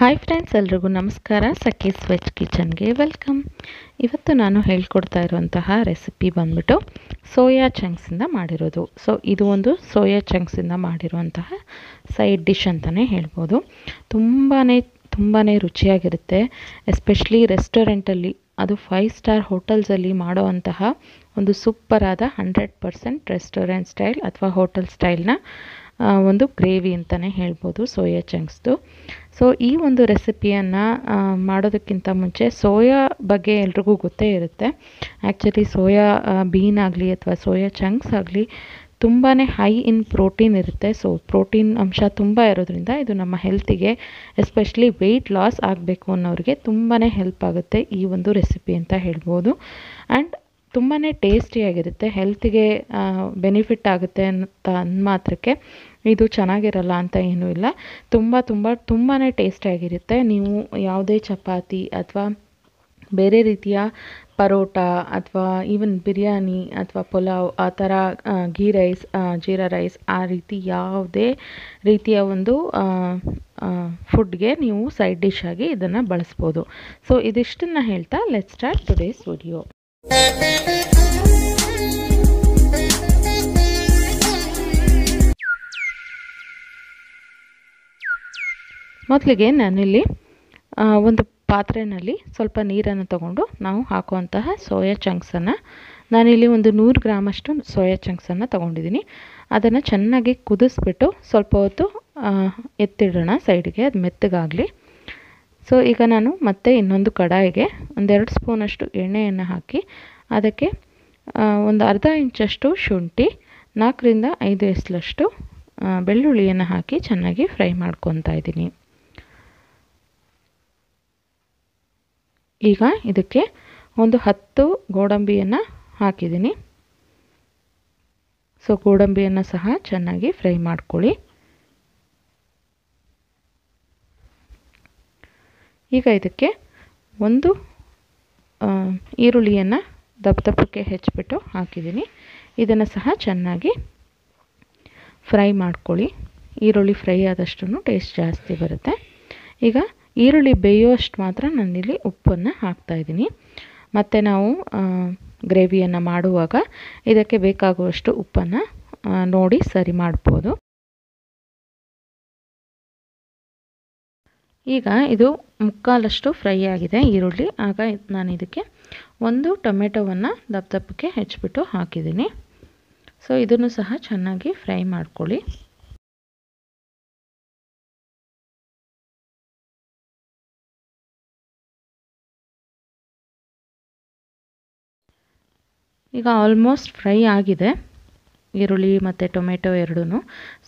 hi friends ಎಲ್ರಿಗೂ ನಮಸ್ಕಾರ ಸಖಿ ಸ್ವೆಚ್ ಕಿಚನ್ಗೆ welcome ಇವತ್ತು ನಾನು ಹೇಳ್ಕೊಡ್ತಾ ಇರುವಂತಹ ರೆಸಿಪಿ ಬಂದ್ಬಿಟ್ಟು ಸೋಯಾ ಚಂಕ್ಸಿಂದ ಮಾಡಿರೋದು ಸೊ ಇದು ಒಂದು ಸೋಯಾ ಚಂಕ್ಸಿಂದ ಮಾಡಿರುವಂತಹ ಸೈಡ್ ಡಿಶ್ ಅಂತಲೇ ಹೇಳ್ಬೋದು ತುಂಬಾ ತುಂಬಾ ರುಚಿಯಾಗಿರುತ್ತೆ ಎಸ್ಪೆಷಲಿ ರೆಸ್ಟೋರೆಂಟಲ್ಲಿ ಅದು ಫೈವ್ ಸ್ಟಾರ್ ಹೋಟೆಲ್ಸಲ್ಲಿ ಮಾಡುವಂತಹ ಒಂದು ಒಂದು ಸೂಪರಾದ ಹಂಡ್ರೆಡ್ ಪರ್ಸೆಂಟ್ ರೆಸ್ಟೋರೆಂಟ್ ಸ್ಟೈಲ್ ಅಥವಾ ಹೋಟೆಲ್ ಸ್ಟೈಲ್ನ ಒಂದು ಗ್ರೇವಿ ಅಂತಲೇ ಹೇಳ್ಬೋದು ಸೋಯಾ ಚಂಕ್ಸ್ದು ಸೊ ಈ ಒಂದು ರೆಸಿಪಿಯನ್ನು ಮಾಡೋದಕ್ಕಿಂತ ಮುಂಚೆ ಸೋಯಾ ಬಗ್ಗೆ ಎಲ್ರಿಗೂ ಗೊತ್ತೇ ಇರುತ್ತೆ ಆ್ಯಕ್ಚುಲಿ ಸೋಯಾ ಬೀನ್ ಆಗಲಿ ಅಥವಾ ಸೋಯಾ ಚಂಕ್ಸ್ ಆಗಲಿ ತುಂಬಾ ಹೈ ಇನ್ ಪ್ರೋಟೀನ್ ಇರುತ್ತೆ ಸೊ ಪ್ರೋಟೀನ್ ಅಂಶ ತುಂಬ ಇರೋದ್ರಿಂದ ಇದು ನಮ್ಮ ಹೆಲ್ತಿಗೆ ಎಸ್ಪೆಷಲಿ ವೆಯ್ಟ್ ಲಾಸ್ ಆಗಬೇಕು ಅನ್ನೋರಿಗೆ ತುಂಬಾ ಹೆಲ್ಪ್ ಆಗುತ್ತೆ ಈ ಒಂದು ರೆಸಿಪಿ ಅಂತ ಹೇಳ್ಬೋದು ಆ್ಯಂಡ್ ತುಂಬಾ ಟೇಸ್ಟಿಯಾಗಿರುತ್ತೆ ಹೆಲ್ತಿಗೆ ಬೆನಿಫಿಟ್ ಆಗುತ್ತೆ ಅಂತ ಅಂದ ಮಾತ್ರಕ್ಕೆ ಇದು ಚೆನ್ನಾಗಿರಲ್ಲ ಅಂತ ಏನೂ ಇಲ್ಲ ತುಂಬ ತುಂಬ ತುಂಬಾ ಟೇಸ್ಟಿಯಾಗಿರುತ್ತೆ ನೀವು ಯಾವುದೇ ಚಪಾತಿ ಅಥವಾ ಬೇರೆ ರೀತಿಯ ಪರೋಟ ಅಥವಾ ಈವನ್ ಬಿರಿಯಾನಿ ಅಥವಾ ಪುಲಾವ್ ಆ ಥರ ಘೀ ರೈಸ್ ಜೀರಾ ರೈಸ್ ಆ ರೀತಿ ಯಾವುದೇ ರೀತಿಯ ಒಂದು ಫುಡ್ಗೆ ನೀವು ಸೈಡ್ ಡಿಶ್ ಆಗಿ ಇದನ್ನು ಬಳಸ್ಬೋದು ಸೊ ಇದಿಷ್ಟನ್ನು ಹೇಳ್ತಾ ಲೆಟ್ ಸ್ಟಾರ್ಟ್ ಟುಡೇಸ್ ವಿಡಿಯೋ ಮೊದಲಿಗೆ ನಾನಿಲ್ಲಿ ಒಂದು ಪಾತ್ರೆಯಲ್ಲಿ ಸ್ವಲ್ಪ ನೀರನ್ನು ತಗೊಂಡು ನಾವು ಹಾಕುವಂತಹ ಸೋಯಾ ಚಂಕ್ಸನ್ನು ನಾನಿಲ್ಲಿ ಒಂದು ನೂರು ಗ್ರಾಮಷ್ಟು ಸೋಯಾ ಚಂಕ್ಸನ್ನು ತೊಗೊಂಡಿದ್ದೀನಿ ಅದನ್ನು ಚೆನ್ನಾಗಿ ಕುದಿಸ್ಬಿಟ್ಟು ಸ್ವಲ್ಪ ಹೊತ್ತು ಎತ್ತಿಡೋಣ ಸೈಡ್ಗೆ ಅದು ಮೆತ್ತಗಾಗಲಿ ಸೊ ಈಗ ನಾನು ಮತ್ತೆ ಇನ್ನೊಂದು ಕಡಾಯಿಗೆ ಒಂದೆರಡು ಸ್ಪೂನಷ್ಟು ಎಣ್ಣೆಯನ್ನು ಹಾಕಿ ಅದಕ್ಕೆ ಒಂದು ಅರ್ಧ ಇಂಚಷ್ಟು ಶುಂಠಿ ನಾಲ್ಕರಿಂದ ಐದು ಎಸ್ಲಷ್ಟು ಬೆಳ್ಳುಳ್ಳಿಯನ್ನು ಹಾಕಿ ಚೆನ್ನಾಗಿ ಫ್ರೈ ಮಾಡ್ಕೊತಾ ಇದ್ದೀನಿ ಈಗ ಇದಕ್ಕೆ ಒಂದು ಹತ್ತು ಗೋಡಂಬಿಯನ್ನು ಹಾಕಿದ್ದೀನಿ ಸೊ ಗೋಡಂಬಿಯನ್ನು ಸಹ ಚೆನ್ನಾಗಿ ಫ್ರೈ ಮಾಡ್ಕೊಳ್ಳಿ ಈಗ ಇದಕ್ಕೆ ಒಂದು ಈರುಳ್ಳಿಯನ್ನು ದಪ್ಪ ದಪ್ಪಕ್ಕೆ ಹೆಚ್ಚಿಬಿಟ್ಟು ಹಾಕಿದ್ದೀನಿ ಇದನ್ನು ಸಹ ಚೆನ್ನಾಗಿ ಫ್ರೈ ಮಾಡ್ಕೊಳ್ಳಿ ಈರುಳ್ಳಿ ಫ್ರೈ ಆದಷ್ಟು ಟೇಸ್ಟ್ ಜಾಸ್ತಿ ಬರುತ್ತೆ ಈಗ ಈರುಳ್ಳಿ ಬೇಯುವಷ್ಟು ಮಾತ್ರ ನಾನಿಲ್ಲಿ ಉಪ್ಪನ್ನು ಹಾಕ್ತಾಯಿದ್ದೀನಿ ಮತ್ತು ನಾವು ಗ್ರೇವಿಯನ್ನು ಮಾಡುವಾಗ ಇದಕ್ಕೆ ಬೇಕಾಗುವಷ್ಟು ಉಪ್ಪನ್ನು ನೋಡಿ ಸರಿ ಮಾಡ್ಬೋದು ಈಗ ಇದು ಮುಕ್ಕಾಲಷ್ಟು ಫ್ರೈ ಆಗಿದೆ ಈರುಳ್ಳಿ ಆಗ ನಾನು ಇದಕ್ಕೆ ಒಂದು ಟೊಮೆಟೊವನ್ನು ದಪ್ಪ ದಪ್ಪಕ್ಕೆ ಹೆಚ್ಚಿಬಿಟ್ಟು ಹಾಕಿದ್ದೀನಿ ಸೊ ಇದನ್ನು ಸಹ ಚೆನ್ನಾಗಿ ಫ್ರೈ ಮಾಡ್ಕೊಳ್ಳಿ ಈಗ ಆಲ್ಮೋಸ್ಟ್ ಫ್ರೈ ಆಗಿದೆ ಈರುಳ್ಳಿ ಮತ್ತು ಟೊಮೆಟೊ ಎರಡೂ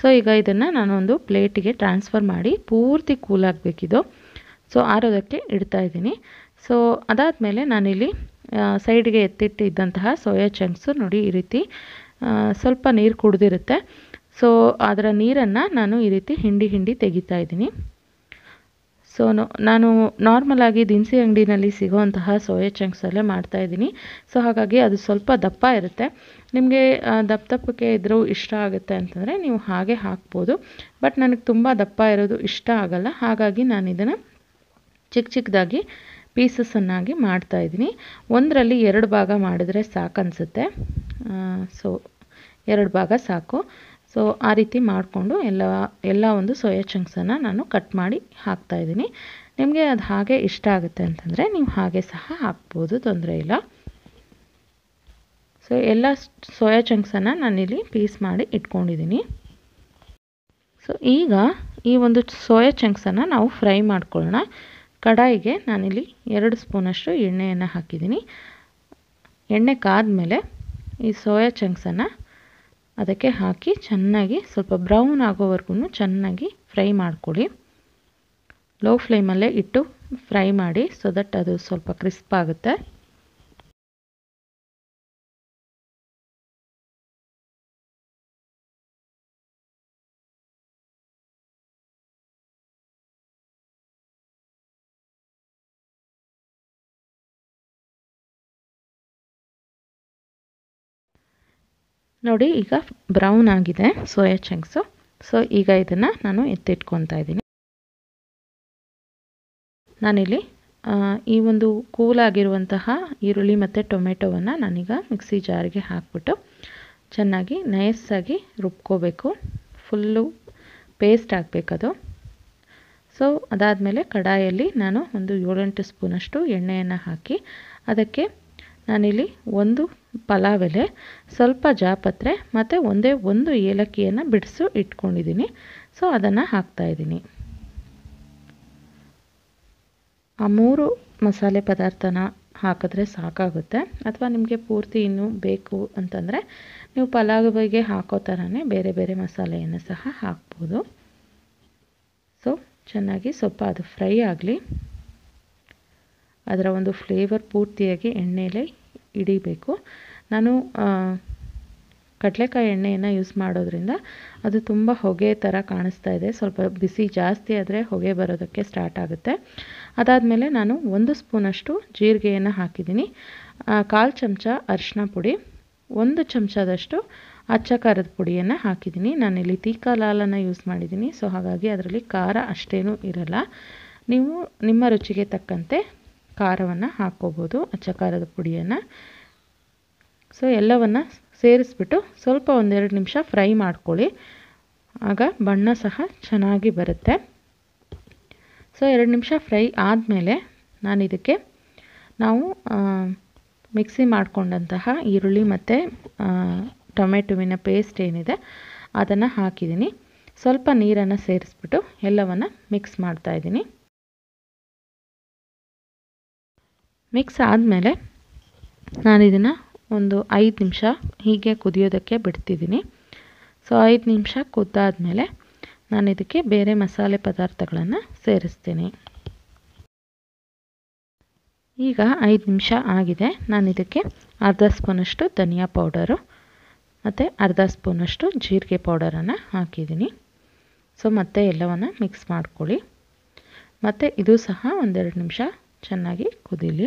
ಸೊ ಈಗ ಇದನ್ನು ನಾನೊಂದು ಪ್ಲೇಟಿಗೆ ಟ್ರಾನ್ಸ್ಫರ್ ಮಾಡಿ ಪೂರ್ತಿ ಕೂಲಾಗಬೇಕಿದು ಸೊ ಆರೋದಕ್ಕೆ ಇಡ್ತಾ ಇದ್ದೀನಿ ಸೊ ಮೇಲೆ ನಾನಿಲ್ಲಿ ಸೈಡ್ಗೆ ಎತ್ತಿಟ್ಟಿದ್ದಂತಹ ಸೋಯಾ ಚಂಕ್ಸು ನೋಡಿ ಈ ರೀತಿ ಸ್ವಲ್ಪ ನೀರು ಕುಡಿದಿರುತ್ತೆ ಸೊ ಅದರ ನೀರನ್ನು ನಾನು ಈ ರೀತಿ ಹಿಂಡಿ ಹಿಂಡಿ ತೆಗಿತಾ ಇದ್ದೀನಿ ಸೊ ನಾನು ನಾರ್ಮಲಾಗಿ ದಿನಸಿ ಅಂಗಡಿನಲ್ಲಿ ಸಿಗುವಂತಹ ಸೋಯಾ ಚಂಕ್ಸಲ್ಲೇ ಮಾಡ್ತಾಯಿದ್ದೀನಿ ಸೊ ಹಾಗಾಗಿ ಅದು ಸ್ವಲ್ಪ ದಪ್ಪ ಇರುತ್ತೆ ನಿಮಗೆ ದಪ್ಪ ದಪ್ಪಕ್ಕೆ ಇದ್ರೂ ಇಷ್ಟ ಆಗುತ್ತೆ ಅಂತಂದರೆ ನೀವು ಹಾಗೆ ಹಾಕ್ಬೋದು ಬಟ್ ನನಗೆ ತುಂಬ ದಪ್ಪ ಇರೋದು ಇಷ್ಟ ಆಗಲ್ಲ ಹಾಗಾಗಿ ನಾನು ಇದನ್ನು ಚಿಕ್ಕ ಚಿಕ್ಕದಾಗಿ ಪೀಸಸನ್ನಾಗಿ ಮಾಡ್ತಾಯಿದ್ದೀನಿ ಒಂದರಲ್ಲಿ ಎರಡು ಭಾಗ ಮಾಡಿದರೆ ಸಾಕು ಅನಿಸುತ್ತೆ ಸೊ ಎರಡು ಭಾಗ ಸಾಕು ಸೊ ಆ ರೀತಿ ಮಾಡಿಕೊಂಡು ಎಲ್ಲ ಎಲ್ಲ ಒಂದು ಸೋಯಾ ಚಂಕ್ಸನ್ನು ನಾನು ಕಟ್ ಮಾಡಿ ಹಾಕ್ತಾ ನಿಮಗೆ ಅದು ಹಾಗೆ ಇಷ್ಟ ಆಗುತ್ತೆ ಅಂತಂದರೆ ನೀವು ಹಾಗೆ ಸಹ ಹಾಕ್ಬೋದು ತೊಂದರೆ ಇಲ್ಲ ಸೊ ಎಲ್ಲ ಸೋಯಾ ಚಂಕ್ಸನ್ನು ನಾನಿಲ್ಲಿ ಪೀಸ್ ಮಾಡಿ ಇಟ್ಕೊಂಡಿದ್ದೀನಿ ಸೊ ಈಗ ಈ ಒಂದು ಸೋಯಾ ಚಂಕ್ಸನ್ನು ನಾವು ಫ್ರೈ ಮಾಡ್ಕೊಳ್ಳೋಣ ಕಡಾಯಿಗೆ ನಾನಿಲ್ಲಿ ಎರಡು ಸ್ಪೂನಷ್ಟು ಎಣ್ಣೆಯನ್ನು ಹಾಕಿದ್ದೀನಿ ಎಣ್ಣೆ ಕಾದ ಮೇಲೆ ಈ ಸೋಯಾ ಚಂಕ್ಸನ್ನು ಅದಕ್ಕೆ ಹಾಕಿ ಚೆನ್ನಾಗಿ ಸ್ವಲ್ಪ ಬ್ರೌನ್ ಆಗೋವರೆಗೂ ಚೆನ್ನಾಗಿ ಫ್ರೈ ಮಾಡಿಕೊಳ್ಳಿ ಲೋ ಫ್ಲೇಮಲ್ಲೇ ಇಟ್ಟು ಫ್ರೈ ಮಾಡಿ ಸೊ ದಟ್ ಅದು ಸ್ವಲ್ಪ ಕ್ರಿಸ್ಪ್ ಆಗುತ್ತೆ ನೋಡಿ ಈಗ ಬ್ರೌನ್ ಆಗಿದೆ ಸೋಯಾ ಚಂಕ್ಸು ಸೊ ಈಗ ಇದನ್ನು ನಾನು ಎತ್ತಿಟ್ಕೊತಾ ಇದ್ದೀನಿ ನಾನಿಲ್ಲಿ ಈ ಒಂದು ಕೂಲ್ ಆಗಿರುವಂತಹ ಈರುಳ್ಳಿ ಮತ್ತು ಟೊಮೆಟೊವನ್ನು ನಾನೀಗ ಮಿಕ್ಸಿ ಜಾರಿಗೆ ಹಾಕ್ಬಿಟ್ಟು ಚೆನ್ನಾಗಿ ನೈಸಾಗಿ ರುಬ್ಕೋಬೇಕು ಫುಲ್ಲು ಪೇಸ್ಟ್ ಆಗಬೇಕದು ಸೊ ಅದಾದಮೇಲೆ ಕಡಾಯಲ್ಲಿ ನಾನು ಒಂದು ಏಳೆಂಟು ಸ್ಪೂನಷ್ಟು ಎಣ್ಣೆಯನ್ನು ಹಾಕಿ ಅದಕ್ಕೆ ನಾನಿಲ್ಲಿ ಒಂದು ಪಲಾವ್ ಎಲೆ ಸ್ವಲ್ಪ ಜಾಪತ್ರೆ ಮತ್ತು ಒಂದೇ ಒಂದು ಏಲಕ್ಕಿಯನ್ನು ಬಿಡಿಸು ಇಟ್ಕೊಂಡಿದ್ದೀನಿ ಸೊ ಅದನ್ನು ಹಾಕ್ತಾಯಿದ್ದೀನಿ ಆ ಮೂರು ಮಸಾಲೆ ಪದಾರ್ಥನ ಹಾಕಿದ್ರೆ ಸಾಕಾಗುತ್ತೆ ಅಥವಾ ನಿಮಗೆ ಪೂರ್ತಿ ಇನ್ನೂ ಬೇಕು ಅಂತಂದರೆ ನೀವು ಪಲಾವಿಗೆ ಹಾಕೋ ಥರನೇ ಬೇರೆ ಬೇರೆ ಮಸಾಲೆಯನ್ನು ಸಹ ಹಾಕ್ಬೋದು ಸೊ ಚೆನ್ನಾಗಿ ಸ್ವಲ್ಪ ಅದು ಫ್ರೈ ಆಗಲಿ ಅದರ ಒಂದು ಫ್ಲೇವರ್ ಪೂರ್ತಿಯಾಗಿ ಎಣ್ಣೆಯಲ್ಲೇ ಹಿಡಿಬೇಕು ನಾನು ಕಡಲೆಕಾಯಿ ಎಣ್ಣೆಯನ್ನು ಯೂಸ್ ಮಾಡೋದ್ರಿಂದ ಅದು ತುಂಬ ಹೊಗೆ ಥರ ಕಾಣಿಸ್ತಾ ಇದೆ ಸ್ವಲ್ಪ ಬಿಸಿ ಜಾಸ್ತಿ ಆದರೆ ಹೊಗೆ ಬರೋದಕ್ಕೆ ಸ್ಟಾರ್ಟ್ ಆಗುತ್ತೆ ಅದಾದಮೇಲೆ ನಾನು ಒಂದು ಸ್ಪೂನಷ್ಟು ಜೀರಿಗೆಯನ್ನು ಹಾಕಿದ್ದೀನಿ ಕಾಲು ಚಮಚ ಅರಿಶಿನ ಪುಡಿ ಒಂದು ಚಮಚದಷ್ಟು ಅಚ್ಚ ಖಾರದ ಪುಡಿಯನ್ನು ಹಾಕಿದ್ದೀನಿ ನಾನಿಲ್ಲಿ ತೀಕಾ ಲಾಲನ್ನು ಯೂಸ್ ಮಾಡಿದ್ದೀನಿ ಸೊ ಹಾಗಾಗಿ ಅದರಲ್ಲಿ ಖಾರ ಅಷ್ಟೇನೂ ಇರಲ್ಲ ನೀವು ನಿಮ್ಮ ರುಚಿಗೆ ತಕ್ಕಂತೆ ಖಾರವನ್ನು ಹಾಕ್ಕೋಬೋದು ಅಚ್ಚ ಖಾರದ ಪುಡಿಯನ್ನು ಸೊ ಎಲ್ಲವನ್ನು ಸೇರಿಸ್ಬಿಟ್ಟು ಸ್ವಲ್ಪ ಒಂದೆರಡು ನಿಮಿಷ ಫ್ರೈ ಮಾಡ್ಕೊಳ್ಳಿ ಆಗ ಬಣ್ಣ ಸಹ ಚೆನ್ನಾಗಿ ಬರುತ್ತೆ ಸೊ ಎರಡು ನಿಮಿಷ ಫ್ರೈ ಆದಮೇಲೆ ಇದಕ್ಕೆ ನಾವು ಮಿಕ್ಸಿ ಮಾಡಿಕೊಂಡಂತಹ ಈರುಳ್ಳಿ ಮತ್ತು ಟೊಮೆಟೊವಿನ ಪೇಸ್ಟ್ ಏನಿದೆ ಅದನ್ನು ಹಾಕಿದ್ದೀನಿ ಸ್ವಲ್ಪ ನೀರನ್ನು ಸೇರಿಸ್ಬಿಟ್ಟು ಎಲ್ಲವನ್ನು ಮಿಕ್ಸ್ ಮಾಡ್ತಾಯಿದ್ದೀನಿ ಮಿಕ್ಸ್ ಆದಮೇಲೆ ನಾನು ಇದನ್ನು ಒಂದು ಐದು ನಿಮಿಷ ಹೀಗೆ ಕುದಿಯೋದಕ್ಕೆ ಬಿಡ್ತಿದ್ದೀನಿ ಸೊ ಐದು ನಿಮಿಷ ಕುದ್ದಾದಮೇಲೆ ನಾನು ಇದಕ್ಕೆ ಬೇರೆ ಮಸಾಲೆ ಪದಾರ್ಥಗಳನ್ನು ಸೇರಿಸ್ತೀನಿ ಈಗ ಐದು ನಿಮಿಷ ಆಗಿದೆ ನಾನು ಇದಕ್ಕೆ ಅರ್ಧ ಸ್ಪೂನಷ್ಟು ಧನಿಯಾ ಪೌಡರು ಮತ್ತು ಅರ್ಧ ಸ್ಪೂನಷ್ಟು ಜೀರಿಗೆ ಪೌಡರನ್ನು ಹಾಕಿದ್ದೀನಿ ಸೊ ಮತ್ತೆ ಎಲ್ಲವನ್ನು ಮಿಕ್ಸ್ ಮಾಡ್ಕೊಳ್ಳಿ ಮತ್ತು ಇದು ಸಹ ಒಂದೆರಡು ನಿಮಿಷ ಚೆನ್ನಾಗಿ ಕುದೀಲಿ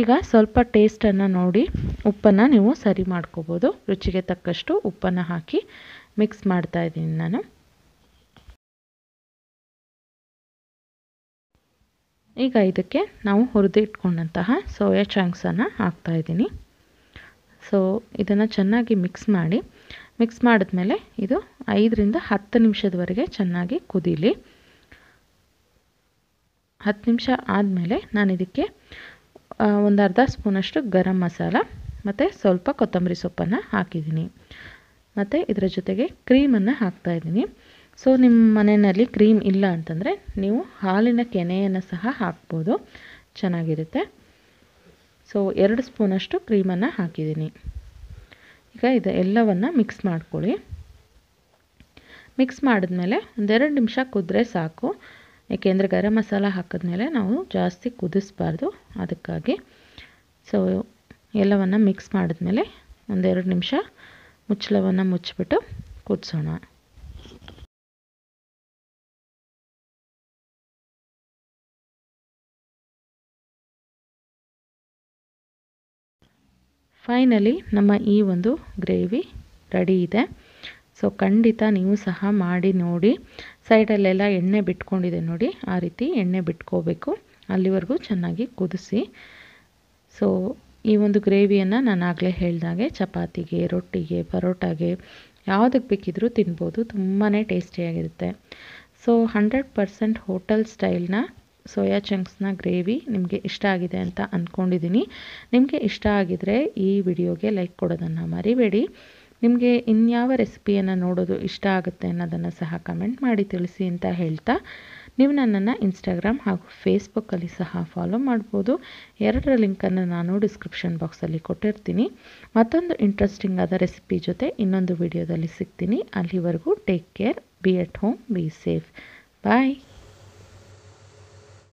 ಈಗ ಸ್ವಲ್ಪ ಟೇಸ್ಟನ್ನು ನೋಡಿ ಉಪ್ಪನ್ನು ನೀವು ಸರಿ ಮಾಡ್ಕೋಬೋದು ರುಚಿಗೆ ತಕ್ಕಷ್ಟು ಉಪ್ಪನ್ನು ಹಾಕಿ ಮಿಕ್ಸ್ ಮಾಡ್ತಾ ಇದ್ದೀನಿ ನಾನು ಈಗ ಇದಕ್ಕೆ ನಾವು ಹುರಿದಿಟ್ಕೊಂಡಂತಹ ಸೋಯಾ ಹಾಕ್ತಾ ಇದ್ದೀನಿ ಸೊ ಇದನ್ನು ಚೆನ್ನಾಗಿ ಮಿಕ್ಸ್ ಮಾಡಿ ಮಿಕ್ಸ್ ಮಾಡಿದ್ಮೇಲೆ ಇದು ಐದರಿಂದ ಹತ್ತು ನಿಮಿಷದವರೆಗೆ ಚೆನ್ನಾಗಿ ಕುದೀಲಿ ಹತ್ತು ನಿಮಿಷ ಆದಮೇಲೆ ನಾನು ಇದಕ್ಕೆ ಒಂದು ಅರ್ಧ ಸ್ಪೂನಷ್ಟು ಗರಂ ಮಸಾಲ ಮತ್ತು ಸ್ವಲ್ಪ ಕೊತ್ತಂಬರಿ ಸೊಪ್ಪನ್ನು ಹಾಕಿದ್ದೀನಿ ಮತ್ತು ಇದರ ಜೊತೆಗೆ ಕ್ರೀಮನ್ನು ಹಾಕ್ತಾಯಿದ್ದೀನಿ ಸೊ ನಿಮ್ಮ ಮನೆಯಲ್ಲಿ ಕ್ರೀಮ್ ಇಲ್ಲ ಅಂತಂದರೆ ನೀವು ಹಾಲಿನ ಕೆನೆಯನ್ನು ಸಹ ಹಾಕ್ಬೋದು ಚೆನ್ನಾಗಿರುತ್ತೆ ಸೊ ಎರಡು ಸ್ಪೂನಷ್ಟು ಕ್ರೀಮನ್ನು ಹಾಕಿದ್ದೀನಿ ಈಗ ಇದು ಎಲ್ಲವನ್ನು ಮಿಕ್ಸ್ ಮಾಡ್ಕೊಳ್ಳಿ ಮಿಕ್ಸ್ ಮಾಡಿದ್ಮೇಲೆ ಒಂದೆರಡು ನಿಮಿಷ ಕುದ್ರೆ ಸಾಕು ಯಾಕೆಂದರೆ ಗರಂ ಮಸಾಲ ಹಾಕಿದ್ಮೇಲೆ ನಾವು ಜಾಸ್ತಿ ಕುದಿಸ್ಬಾರ್ದು ಅದಕ್ಕಾಗಿ ಸೊ ಎಲ್ಲವನ್ನು ಮಿಕ್ಸ್ ಮಾಡಿದ್ಮೇಲೆ ಒಂದೆರಡು ನಿಮಿಷ ಮುಚ್ಚಳವನ್ನು ಮುಚ್ಚಿಬಿಟ್ಟು ಕುದಿಸೋಣ ಫೈನಲಿ ನಮ್ಮ ಈ ಒಂದು ಗ್ರೇವಿ ರೆಡಿ ಇದೆ ಸೊ ಖಂಡಿತ ನೀವು ಸಹ ಮಾಡಿ ನೋಡಿ ಸೈಡಲ್ಲೆಲ್ಲ ಎಣ್ಣೆ ಬಿಟ್ಕೊಂಡಿದೆ ನೋಡಿ ಆ ರೀತಿ ಎಣ್ಣೆ ಬಿಟ್ಕೋಬೇಕು ಅಲ್ಲಿವರೆಗೂ ಚೆನ್ನಾಗಿ ಕುದಿಸಿ ಸೊ ಈ ಒಂದು ಗ್ರೇವಿಯನ್ನು ನಾನು ಆಗಲೇ ಹೇಳಿದಾಗೆ ಚಪಾತಿಗೆ ರೊಟ್ಟಿಗೆ ಪರೋಟಾಗೆ ಯಾವುದಕ್ಕೆ ಬೇಕಿದ್ರೂ ತಿನ್ಬೋದು ತುಂಬಾ ಟೇಸ್ಟಿಯಾಗಿರುತ್ತೆ ಸೊ ಹಂಡ್ರೆಡ್ ಪರ್ಸೆಂಟ್ ಹೋಟೆಲ್ ಸ್ಟೈಲ್ನ ಸೋಯಾ ಚಂಕ್ಸ್ನ ಗ್ರೇವಿ ನಿಮಗೆ ಇಷ್ಟ ಆಗಿದೆ ಅಂತ ಅಂದ್ಕೊಂಡಿದ್ದೀನಿ ನಿಮಗೆ ಇಷ್ಟ ಆಗಿದರೆ ಈ ವಿಡಿಯೋಗೆ ಲೈಕ್ ಕೊಡೋದನ್ನು ಮರಿಬೇಡಿ ನಿಮಗೆ ಇನ್ಯಾವ ರೆಸಿಪಿಯನ್ನು ನೋಡೋದು ಇಷ್ಟ ಆಗುತ್ತೆ ಅನ್ನೋದನ್ನು ಸಹ ಕಮೆಂಟ್ ಮಾಡಿ ತಿಳಿಸಿ ಅಂತ ಹೇಳ್ತಾ ನೀವು ನನ್ನನ್ನು ಇನ್ಸ್ಟಾಗ್ರಾಮ್ ಹಾಗೂ ಫೇಸ್ಬುಕ್ಕಲ್ಲಿ ಸಹ ಫಾಲೋ ಮಾಡ್ಬೋದು ಎರಡರ ಲಿಂಕನ್ನು ನಾನು ಡಿಸ್ಕ್ರಿಪ್ಷನ್ ಬಾಕ್ಸಲ್ಲಿ ಕೊಟ್ಟಿರ್ತೀನಿ ಮತ್ತೊಂದು ಇಂಟ್ರೆಸ್ಟಿಂಗ್ ಆದ ರೆಸಿಪಿ ಜೊತೆ ಇನ್ನೊಂದು ವಿಡಿಯೋದಲ್ಲಿ ಸಿಗ್ತೀನಿ ಅಲ್ಲಿವರೆಗೂ take care be at home be safe bye